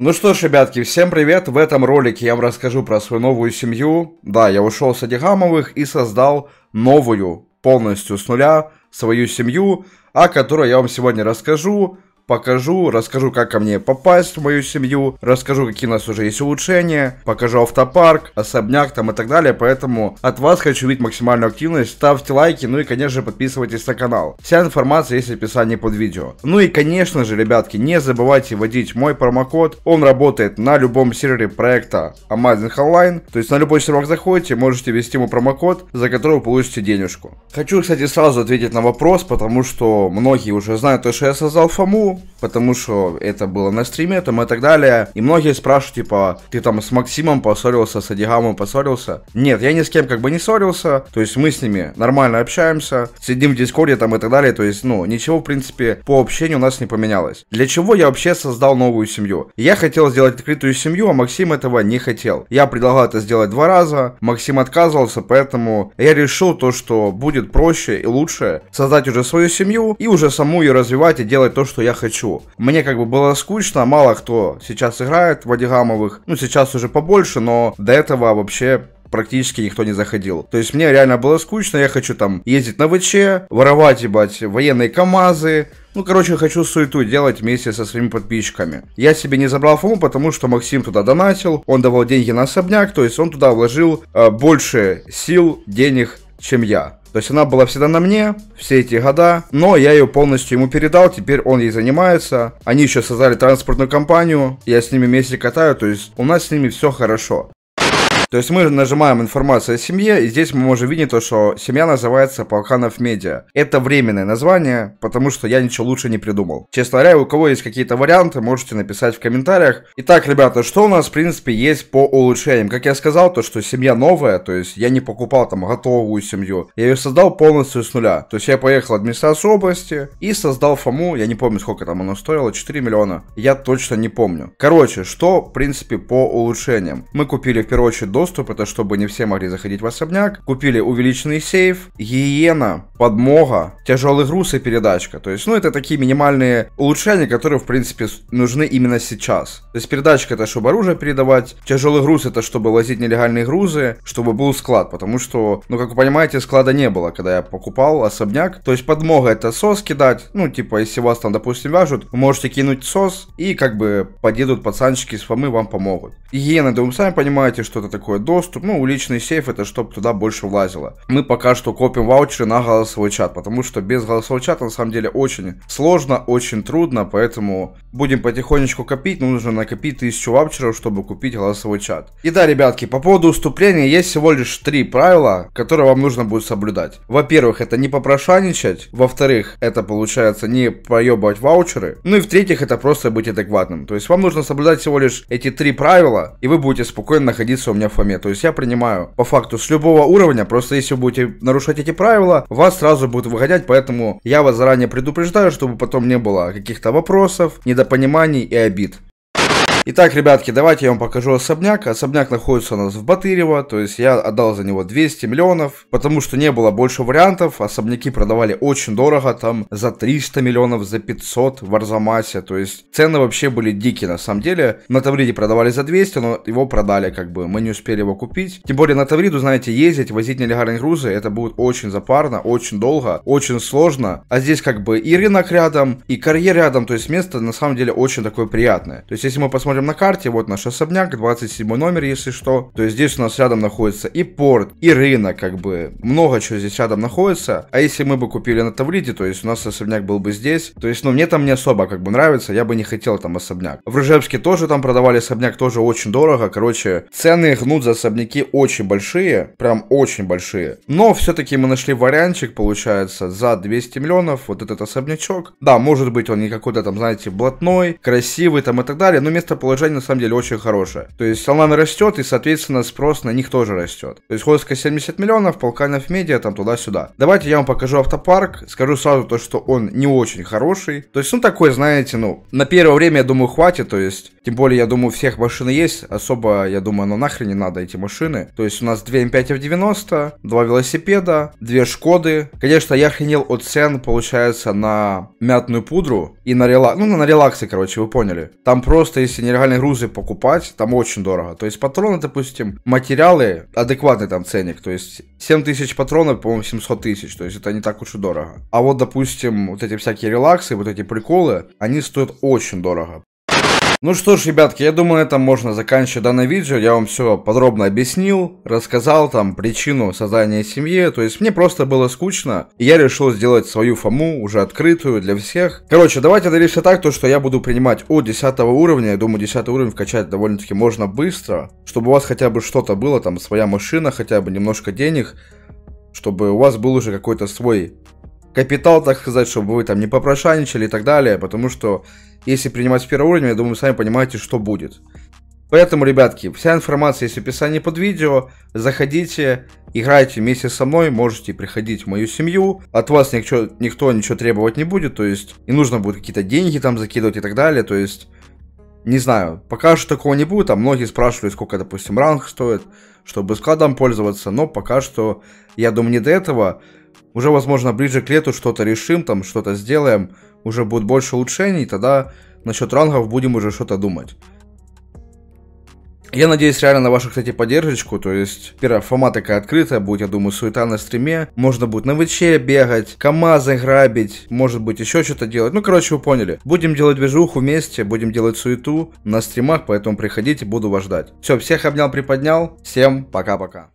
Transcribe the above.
Ну что ж, ребятки, всем привет! В этом ролике я вам расскажу про свою новую семью. Да, я ушел с Адигамовых и создал новую, полностью с нуля, свою семью, о которой я вам сегодня расскажу покажу, расскажу, как ко мне попасть в мою семью, расскажу, какие у нас уже есть улучшения, покажу автопарк, особняк там и так далее, поэтому от вас хочу видеть максимальную активность, ставьте лайки, ну и, конечно же, подписывайтесь на канал. Вся информация есть в описании под видео. Ну и, конечно же, ребятки, не забывайте вводить мой промокод, он работает на любом сервере проекта Amazing Online, то есть на любой сервак заходите, можете ввести мой промокод, за который вы получите денежку. Хочу, кстати, сразу ответить на вопрос, потому что многие уже знают то, что я создал Фому, потому что это было на стриме там и так далее. И многие спрашивают, типа, ты там с Максимом поссорился, с Адигамом поссорился? Нет, я ни с кем как бы не ссорился, то есть мы с ними нормально общаемся, сидим в Дискорде там и так далее, то есть, ну, ничего, в принципе, по общению у нас не поменялось. Для чего я вообще создал новую семью? Я хотел сделать открытую семью, а Максим этого не хотел. Я предлагал это сделать два раза, Максим отказывался, поэтому я решил то, что будет проще и лучше создать уже свою семью и уже саму ее развивать и делать то, что я хочу хочу. Мне как бы было скучно, мало кто сейчас играет в Адигамовых. Ну, сейчас уже побольше, но до этого вообще практически никто не заходил. То есть мне реально было скучно, я хочу там ездить на ВЧ, воровать, ебать, военные КАМАЗы, ну, короче, хочу суету делать вместе со своими подписчиками. Я себе не забрал фому, потому что Максим туда донатил, он давал деньги на особняк, то есть он туда вложил э, больше сил, денег чем я. То есть она была всегда на мне все эти года, но я ее полностью ему передал, теперь он ей занимается. Они еще создали транспортную компанию, я с ними вместе катаю, то есть у нас с ними все хорошо. То есть мы нажимаем информацию о семье, и здесь мы можем видеть то, что семья называется Полканов Медиа. Это временное название, потому что я ничего лучше не придумал. Честно говоря, у кого есть какие-то варианты, можете написать в комментариях. Итак, ребята, что у нас, в принципе, есть по улучшениям? Как я сказал, то, что семья новая, то есть я не покупал там готовую семью. Я ее создал полностью с нуля. То есть я поехал в администрацию области и создал ФОМУ, я не помню, сколько там оно стоило, 4 миллиона. Я точно не помню. Короче, что, в принципе, по улучшениям? Мы купили, в первую очередь, доступ, это чтобы не все могли заходить в особняк. Купили увеличенный сейф, гиена, подмога, тяжелый груз и передачка. То есть, ну, это такие минимальные улучшения, которые, в принципе, нужны именно сейчас. То есть, передачка это чтобы оружие передавать, тяжелый груз это чтобы возить нелегальные грузы, чтобы был склад, потому что, ну, как вы понимаете, склада не было, когда я покупал особняк. То есть, подмога это сос кидать, ну, типа, если вас там, допустим, вяжут, вы можете кинуть сос, и как бы подъедут пацанчики с фомы, вам помогут. Гиена, да вы сами понимаете, что это такое такой доступ. Ну, уличный сейф это чтобы туда больше влазило. Мы пока что копим ваучеры на голосовой чат, потому что без голосового чата на самом деле очень сложно, очень трудно, поэтому будем потихонечку копить. Ну, нужно накопить тысячу ваучеров, чтобы купить голосовой чат. И да, ребятки, по поводу уступления есть всего лишь три правила, которые вам нужно будет соблюдать. Во-первых, это не попрошайничать. Во-вторых, это получается не проебывать ваучеры. Ну и в-третьих, это просто быть адекватным. То есть вам нужно соблюдать всего лишь эти три правила, и вы будете спокойно находиться у меня в бафами. То есть я принимаю по факту с любого уровня, просто если вы будете нарушать эти правила, вас сразу будут выгонять, поэтому я вас заранее предупреждаю, чтобы потом не было каких-то вопросов, недопониманий и обид. Итак, ребятки, давайте я вам покажу особняк. Особняк находится у нас в Батырево, то есть я отдал за него 200 миллионов, потому что не было больше вариантов. Особняки продавали очень дорого, там за 300 миллионов, за 500 в Арзамасе, то есть цены вообще были дикие на самом деле. На Тавриде продавали за 200, но его продали как бы, мы не успели его купить. Тем более на Тавриду, знаете, ездить, возить нелегальные грузы, это будет очень запарно, очень долго, очень сложно. А здесь как бы и рынок рядом, и карьер рядом, то есть место на самом деле очень такое приятное. То есть если мы посмотрим посмотрим на карте, вот наш особняк, 27 номер, если что, то есть здесь у нас рядом находится и порт, и рынок, как бы, много чего здесь рядом находится, а если мы бы купили на Тавриде, то есть у нас особняк был бы здесь, то есть, ну, мне там не особо, как бы, нравится, я бы не хотел там особняк. В Рыжевске тоже там продавали особняк, тоже очень дорого, короче, цены гнут за особняки очень большие, прям очень большие, но все-таки мы нашли вариантчик, получается, за 200 миллионов, вот этот особнячок, да, может быть, он не какой-то там, знаете, блатной, красивый там и так далее, но место положение на самом деле очень хорошее. То есть онлайн растет, и, соответственно, спрос на них тоже растет. То есть Ходска 70 миллионов, Полканов медиа, там туда-сюда. Давайте я вам покажу автопарк. Скажу сразу то, что он не очень хороший. То есть, ну, такой, знаете, ну, на первое время, я думаю, хватит. То есть, тем более, я думаю, всех машины есть. Особо, я думаю, ну нахрен не надо эти машины. То есть, у нас 2 М5 в 90 2 велосипеда, 2 Шкоды. Конечно, я охренел от цен, получается, на мятную пудру и на релакс. Ну, на релаксе, короче, вы поняли. Там просто, если не нереальные грузы покупать, там очень дорого. То есть патроны, допустим, материалы, адекватный там ценник. То есть 7 тысяч патронов, по-моему, 700 тысяч. То есть это не так уж и дорого. А вот, допустим, вот эти всякие релаксы, вот эти приколы, они стоят очень дорого. Ну что ж, ребятки, я думаю, это можно заканчивать данное видео. Я вам все подробно объяснил, рассказал там причину создания семьи. То есть мне просто было скучно, и я решил сделать свою Фому уже открытую для всех. Короче, давайте доверимся так, то что я буду принимать от 10 уровня. Я думаю, 10 уровень вкачать довольно-таки можно быстро, чтобы у вас хотя бы что-то было, там своя машина, хотя бы немножко денег, чтобы у вас был уже какой-то свой капитал, так сказать, чтобы вы там не попрошайничали и так далее, потому что если принимать с первого уровня, я думаю, сами понимаете, что будет. Поэтому, ребятки, вся информация есть в описании под видео. Заходите, играйте вместе со мной, можете приходить в мою семью. От вас никто, никто ничего требовать не будет, то есть не нужно будет какие-то деньги там закидывать и так далее, то есть... Не знаю, пока что такого не будет, а многие спрашивают, сколько, допустим, ранг стоит, чтобы складом пользоваться, но пока что, я думаю, не до этого. Уже, возможно, ближе к лету что-то решим, там что-то сделаем, уже будет больше улучшений, тогда насчет рангов будем уже что-то думать. Я надеюсь реально на вашу, кстати, поддержку, то есть, первая форма такая открытая будет, я думаю, суета на стриме, можно будет на ВЧ бегать, КАМАЗы грабить, может быть, еще что-то делать, ну, короче, вы поняли. Будем делать движуху вместе, будем делать суету на стримах, поэтому приходите, буду вас ждать. Все, всех обнял, приподнял, всем пока-пока.